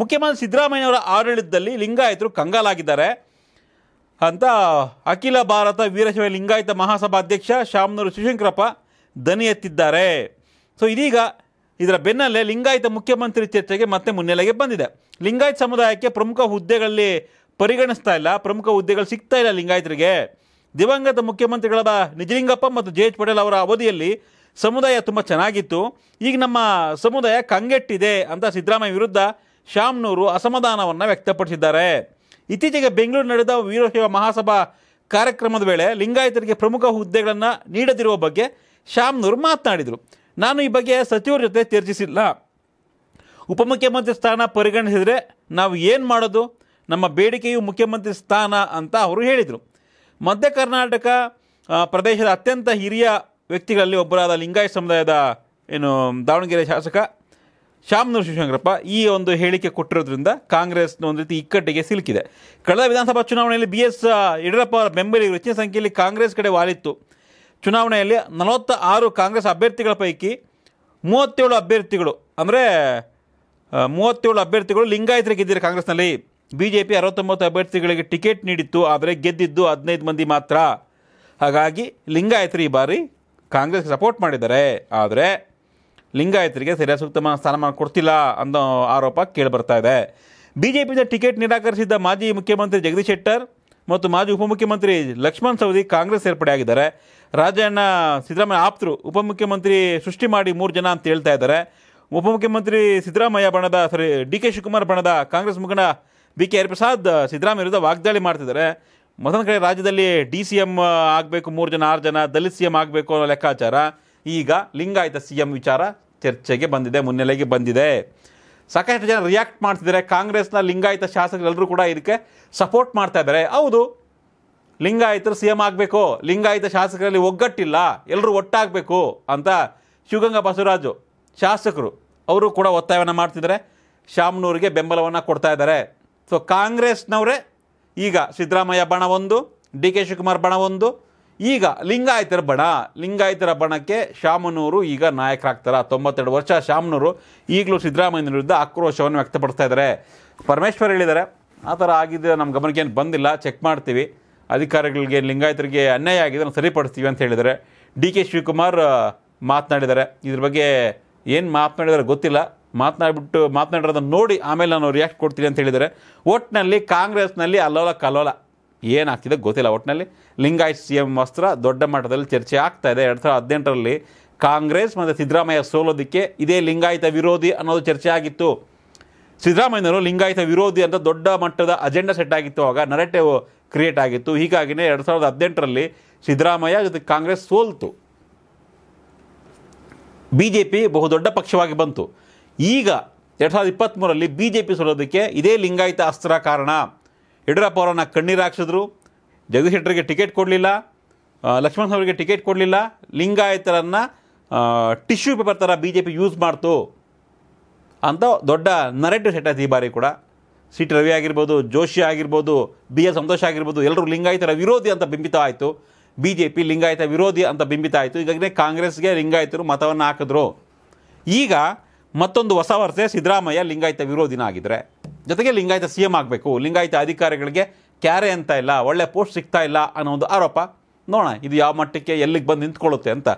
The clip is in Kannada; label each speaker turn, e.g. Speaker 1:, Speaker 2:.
Speaker 1: ಮುಖ್ಯಮಂತ್ರಿ ಸಿದ್ದರಾಮಯ್ಯವರ ಆಡಳಿತದಲ್ಲಿ ಲಿಂಗಾಯತರು ಕಂಗಾಲಾಗಿದ್ದಾರೆ ಅಂತ ಅಖಿಲ ಭಾರತ ವೀರಶೈವ ಲಿಂಗಾಯತ ಅಧ್ಯಕ್ಷ ಶಾಮನೂರು ಶಿವಶಂಕರಪ್ಪ ದನಿ ಎತ್ತಿದ್ದಾರೆ ಸೊ ಇದೀಗ ಇದರ ಬೆನ್ನಲ್ಲೇ ಲಿಂಗಾಯತ ಮುಖ್ಯಮಂತ್ರಿ ಚರ್ಚೆಗೆ ಮತ್ತೆ ಮುನ್ನೆಲೆಗೆ ಬಂದಿದೆ ಲಿಂಗಾಯತ ಸಮುದಾಯಕ್ಕೆ ಪ್ರಮುಖ ಹುದ್ದೆಗಳಲ್ಲಿ ಪರಿಗಣಿಸ್ತಾ ಇಲ್ಲ ಪ್ರಮುಖ ಹುದ್ದೆಗಳು ಸಿಗ್ತಾ ಇಲ್ಲ ಲಿಂಗಾಯತರಿಗೆ ದಿವಂಗತ ಮುಖ್ಯಮಂತ್ರಿಗಳಾದ ನಿಜಲಿಂಗಪ್ಪ ಮತ್ತು ಜೆ ಎಚ್ ಪಟೇಲ್ ಅವರ ಅವಧಿಯಲ್ಲಿ ಸಮುದಾಯ ತುಂಬ ಚೆನ್ನಾಗಿತ್ತು ಈಗ ನಮ್ಮ ಸಮುದಾಯ ಕಂಗೆಟ್ಟಿದೆ ಅಂತ ಸಿದ್ದರಾಮಯ್ಯ ವಿರುದ್ಧ ಶ್ಯಾಮ್ನೂರು ಅಸಮಾಧಾನವನ್ನು ವ್ಯಕ್ತಪಡಿಸಿದ್ದಾರೆ ಇತ್ತೀಚೆಗೆ ಬೆಂಗಳೂರು ನಡೆದ ವೀರಶೈವ ಮಹಾಸಭಾ ಕಾರ್ಯಕ್ರಮದ ವೇಳೆ ಲಿಂಗಾಯತರಿಗೆ ಪ್ರಮುಖ ಹುದ್ದೆಗಳನ್ನು ನೀಡದಿರುವ ಬಗ್ಗೆ ಶ್ಯಾಮ್ನೂರು ಮಾತನಾಡಿದರು ನಾನು ಈ ಬಗ್ಗೆ ಸಚಿವರ ಜೊತೆ ಚರ್ಚಿಸಿಲ್ಲ ಉಪಮುಖ್ಯಮಂತ್ರಿ ಸ್ಥಾನ ಪರಿಗಣಿಸಿದರೆ ನಾವು ಏನು ಮಾಡೋದು ನಮ್ಮ ಬೇಡಿಕೆಯು ಮುಖ್ಯಮಂತ್ರಿ ಸ್ಥಾನ ಅಂತ ಅವರು ಹೇಳಿದರು ಮಧ್ಯ ಕರ್ನಾಟಕ ಪ್ರದೇಶದ ಅತ್ಯಂತ ಹಿರಿಯ ವ್ಯಕ್ತಿಗಳಲ್ಲಿ ಒಬ್ಬರಾದ ಲಿಂಗಾಯತ ಸಮುದಾಯದ ಏನು ದಾವಣಗೆರೆ ಶಾಸಕ ಶಾಮನೂರು ಶಿವಶಂಕರಪ್ಪ ಈ ಒಂದು ಹೇಳಿಕೆ ಕೊಟ್ಟಿರೋದ್ರಿಂದ ಕಾಂಗ್ರೆಸ್ ಒಂದು ರೀತಿ ಇಕ್ಕಟ್ಟಿಗೆ ಸಿಲುಕಿದೆ ಕಳೆದ ವಿಧಾನಸಭಾ ಚುನಾವಣೆಯಲ್ಲಿ ಬಿ ಎಸ್ ಯಡಿಯೂರಪ್ಪ ಅವರ ಬೆಂಬಲಿಗರು ಹೆಚ್ಚಿನ ಸಂಖ್ಯೆಯಲ್ಲಿ ಕಾಂಗ್ರೆಸ್ ಕಡೆ ವಾಲಿತ್ತು ಚುನಾವಣೆಯಲ್ಲಿ ನಲವತ್ತ ಆರು ಕಾಂಗ್ರೆಸ್ ಅಭ್ಯರ್ಥಿಗಳ ಪೈಕಿ ಮೂವತ್ತೇಳು ಅಭ್ಯರ್ಥಿಗಳು ಅಂದರೆ ಮೂವತ್ತೇಳು ಅಭ್ಯರ್ಥಿಗಳು ಲಿಂಗಾಯತರಿಗೆ ಗೆದ್ದಿದ್ದಾರೆ ಕಾಂಗ್ರೆಸ್ನಲ್ಲಿ ಬಿ ಜೆ ಪಿ ಅರವತ್ತೊಂಬತ್ತು ಅಭ್ಯರ್ಥಿಗಳಿಗೆ ಟಿಕೆಟ್ ನೀಡಿತ್ತು ಆದರೆ ಗೆದ್ದಿದ್ದು ಹದಿನೈದು ಮಂದಿ ಮಾತ್ರ ಹಾಗಾಗಿ ಲಿಂಗಾಯತರು ಈ ಬಾರಿ ಕಾಂಗ್ರೆಸ್ಗೆ ಸಪೋರ್ಟ್ ಮಾಡಿದ್ದಾರೆ ಆದರೆ ಲಿಂಗಾಯತರಿಗೆ ಸರಿಯಾದ ಸೂಕ್ತ ಸ್ಥಾನಮಾನ ಕೊಡ್ತಿಲ್ಲ ಅನ್ನೋ ಆರೋಪ ಕೇಳಿ ಬರ್ತಾ ಇದೆ ಬಿ ಜೆ ಟಿಕೆಟ್ ನಿರಾಕರಿಸಿದ್ದ ಮಾಜಿ ಮುಖ್ಯಮಂತ್ರಿ ಜಗದೀಶ್ ಶೆಟ್ಟರ್ ಮತ್ತು ಮಾಜಿ ಉಪಮುಖ್ಯಮಂತ್ರಿ ಲಕ್ಷ್ಮಣ್ ಸವದಿ ಕಾಂಗ್ರೆಸ್ ಸೇರ್ಪಡೆಯಾಗಿದ್ದಾರೆ ರಾಜಣ್ಣ ಸಿದ್ದರಾಮಯ್ಯ ಆಪ್ತರು ಉಪಮುಖ್ಯಮಂತ್ರಿ ಸೃಷ್ಟಿ ಮಾಡಿ ಮೂರು ಜನ ಅಂತ ಹೇಳ್ತಾ ಇದ್ದಾರೆ ಉಪಮುಖ್ಯಮಂತ್ರಿ ಸಿದ್ದರಾಮಯ್ಯ ಬಣದ ಸಾರಿ ಡಿ ಕೆ ಶಿವಕುಮಾರ್ ಬಣದ ಕಾಂಗ್ರೆಸ್ ಮುಖಂಡ ಬಿ ಕೆ ಹರಿಪ್ರಸಾದ್ ಸಿದ್ದರಾಮಯ್ಯ ವಿರುದ್ಧ ವಾಗ್ದಾಳಿ ಮಾಡ್ತಿದ್ದಾರೆ ಮತ್ತೊಂದು ಕಡೆ ರಾಜ್ಯದಲ್ಲಿ ಡಿ ಸಿ ಎಮ್ ಆಗಬೇಕು ಮೂರು ಜನ ಆರು ಜನ ದಲಿತ್ ಸಿ ಎಮ್ ಆಗಬೇಕು ಅನ್ನೋ ಲೆಕ್ಕಾಚಾರ ಈಗ ಲಿಂಗಾಯತ ಸಿ ಎಂ ವಿಚಾರ ಚರ್ಚೆಗೆ ಬಂದಿದೆ ಮುನ್ನೆಲೆಗೆ ಬಂದಿದೆ ಸಾಕಷ್ಟು ಜನ ರಿಯಾಕ್ಟ್ ಮಾಡ್ತಿದ್ದಾರೆ ಕಾಂಗ್ರೆಸ್ನ ಲಿಂಗಾಯತ ಶಾಸಕರೆಲ್ಲರೂ ಕೂಡ ಇದಕ್ಕೆ ಸಪೋರ್ಟ್ ಮಾಡ್ತಾ ಇದ್ದಾರೆ ಹೌದು ಲಿಂಗಾಯತರು ಸಿ ಎಂ ಆಗಬೇಕು ಲಿಂಗಾಯತ ಶಾಸಕರಲ್ಲಿ ಒಗ್ಗಟ್ಟಿಲ್ಲ ಎಲ್ಲರೂ ಒಟ್ಟಾಗಬೇಕು ಅಂತ ಶಿವಗಂಗಾ ಬಸವರಾಜು ಶಾಸಕರು ಅವರು ಕೂಡ ಒತ್ತಾಯವನ್ನು ಮಾಡ್ತಿದ್ದಾರೆ ಶಾಮನೂರಿಗೆ ಬೆಂಬಲವನ್ನು ಕೊಡ್ತಾ ಇದ್ದಾರೆ ಸೊ ಕಾಂಗ್ರೆಸ್ನವರೇ ಈಗ ಸಿದ್ದರಾಮಯ್ಯ ಬಣ ಒಂದು ಡಿ ಕೆ ಶಿವಕುಮಾರ್ ಬಣ ಒಂದು ಈಗ ಲಿಂಗಾಯತರ ಬಣ ಲಿಂಗಾಯತರ ಬಣಕ್ಕೆ ಶಾಮನೂರು ಈಗ ನಾಯಕರಾಗ್ತಾರೆ ತೊಂಬತ್ತೆರಡು ವರ್ಷ ಶಾಮನೂರು ಈಗಲೂ ಸಿದ್ದರಾಮಯ್ಯನ ವಿರುದ್ಧ ಆಕ್ರೋಶವನ್ನು ವ್ಯಕ್ತಪಡಿಸ್ತಾ ಇದ್ದಾರೆ ಪರಮೇಶ್ವರ್ ಹೇಳಿದ್ದಾರೆ ಆ ಥರ ಆಗಿದ್ದರೆ ನಮ್ಮ ಗಮನಕ್ಕೆ ಏನು ಬಂದಿಲ್ಲ ಚೆಕ್ ಮಾಡ್ತೀವಿ ಅಧಿಕಾರಿಗಳಿಗೆ ಲಿಂಗಾಯತರಿಗೆ ಅನ್ಯಾಯ ಆಗಿದೆ ನಾವು ಸರಿಪಡಿಸ್ತೀವಿ ಅಂತ ಹೇಳಿದ್ದಾರೆ ಡಿ ಕೆ ಶಿವಕುಮಾರ್ ಮಾತನಾಡಿದ್ದಾರೆ ಇದ್ರ ಬಗ್ಗೆ ಏನು ಮಾತನಾಡಿದರೆ ಗೊತ್ತಿಲ್ಲ ಮಾತನಾಡಿಬಿಟ್ಟು ಮಾತನಾಡಿರೋದನ್ನು ನೋಡಿ ಆಮೇಲೆ ನಾನು ರಿಯಾಕ್ಟ್ ಕೊಡ್ತೀನಿ ಅಂತ ಹೇಳಿದ್ದಾರೆ ಒಟ್ಟಿನಲ್ಲಿ ಕಾಂಗ್ರೆಸ್ನಲ್ಲಿ ಅಲ್ಲೋಲ ಕಲ್ಲೋಲ ಏನಾಗ್ತಿದೆ ಗೊತ್ತಿಲ್ಲ ಒಟ್ಟಿನಲ್ಲಿ ಲಿಂಗಾಯತ್ ಸಿ ಎಂ ವಸ್ತ್ರ ದೊಡ್ಡ ಮಟ್ಟದಲ್ಲಿ ಚರ್ಚೆ ಆಗ್ತಾ ಇದೆ ಎರಡು ಸಾವಿರದ ಹದಿನೆಂಟರಲ್ಲಿ ಕಾಂಗ್ರೆಸ್ ಮತ್ತು ಸಿದ್ದರಾಮಯ್ಯ ಸೋಲೋದಕ್ಕೆ ಇದೇ ಲಿಂಗಾಯತ ವಿರೋಧಿ ಅನ್ನೋದು ಚರ್ಚೆ ಆಗಿತ್ತು ಸಿದ್ದರಾಮಯ್ಯನವರು ಲಿಂಗಾಯತ ವಿರೋಧಿ ಅಂತ ದೊಡ್ಡ ಮಟ್ಟದ ಅಜೆಂಡಾ ಸೆಟ್ ಆಗಿತ್ತು ಆಗ ನರೇಟಿವ್ ಕ್ರಿಯೇಟ್ ಆಗಿತ್ತು ಹೀಗಾಗಿನೇ ಎರಡು ಸಾವಿರದ ಹದಿನೆಂಟರಲ್ಲಿ ಸಿದ್ದರಾಮಯ್ಯ ಜೊತೆ ಕಾಂಗ್ರೆಸ್ ಸೋಲ್ತು ಬಿ ಜೆ ಪಿ ಬಹುದೊಡ್ಡ ಪಕ್ಷವಾಗಿ ಬಂತು ಈಗ ಎರಡು ಸಾವಿರದ ಇಪ್ಪತ್ತ್ಮೂರಲ್ಲಿ ಬಿ ಜೆ ಪಿ ಸೋಲೋದಕ್ಕೆ ಇದೇ ಲಿಂಗಾಯತ ಅಸ್ತ್ರ ಕಾರಣ ಯಡಿಯೂರಪ್ಪ ಅವರನ್ನು ಕಣ್ಣೀರು ಹಾಕ್ಸಿದ್ರು ಜಗದೀಶ್ ಶೆಟ್ಟರಿಗೆ ಟಿಕೆಟ್ ಕೊಡಲಿಲ್ಲ ಲಕ್ಷ್ಮಣ್ ಅವರಿಗೆ ಟಿಕೆಟ್ ಕೊಡಲಿಲ್ಲ ಲಿಂಗಾಯತರನ್ನು ಟಿಶ್ಯೂ ಪೇಪರ್ ಥರ ಬಿ ಜೆ ಪಿ ಯೂಸ್ ಮಾಡ್ತು ಅಂತ ದೊಡ್ಡ ನರೇಟಿವ್ ಸೆಟ್ ಆಯ್ತು ಈ ಬಾರಿ ಕೂಡ ಸಿ ಟಿ ರವಿ ಆಗಿರ್ಬೋದು ಜೋಶಿ ಆಗಿರ್ಬೋದು ಬಿ ಎಸ್ ಸಂತೋಷ್ ಆಗಿರ್ಬೋದು ಎಲ್ಲರೂ ಲಿಂಗಾಯತರ ವಿರೋಧಿ ಅಂತ ಬಿಂಬಿತ ಆಯಿತು ಬಿ ಜೆ ಪಿ ಲಿಂಗಾಯತ ವಿರೋಧಿ ಅಂತ ಬಿಂಬಿತ ಆಯಿತು ಈಗಾಗಲೇ ಕಾಂಗ್ರೆಸ್ಗೆ ಲಿಂಗಾಯತರು ಮತವನ್ನು ಹಾಕಿದ್ರು ಈಗ ಮತ್ತೊಂದು ಹೊಸ ವರ್ಷ ಸಿದ್ದರಾಮಯ್ಯ ಲಿಂಗಾಯತ ವಿರೋಧಿನ ಆಗಿದ್ದಾರೆ ಜೊತೆಗೆ ಲಿಂಗಾಯತ ಸಿ ಎಂ ಆಗಬೇಕು ಲಿಂಗಾಯತ ಅಧಿಕಾರಿಗಳಿಗೆ ಕ್ಯಾರೆ ಅಂತ ಇಲ್ಲ ಒಳ್ಳೆ ಪೋಸ್ಟ್ ಸಿಗ್ತಾ ಇಲ್ಲ ಅನ್ನೋ ಒಂದು ಆರೋಪ ನೋಡೋಣ ಇದು ಯಾವ ಮಟ್ಟಕ್ಕೆ ಎಲ್ಲಿಗೆ ಬಂದು ನಿಂತ್ಕೊಳ್ಳುತ್ತೆ ಅಂತ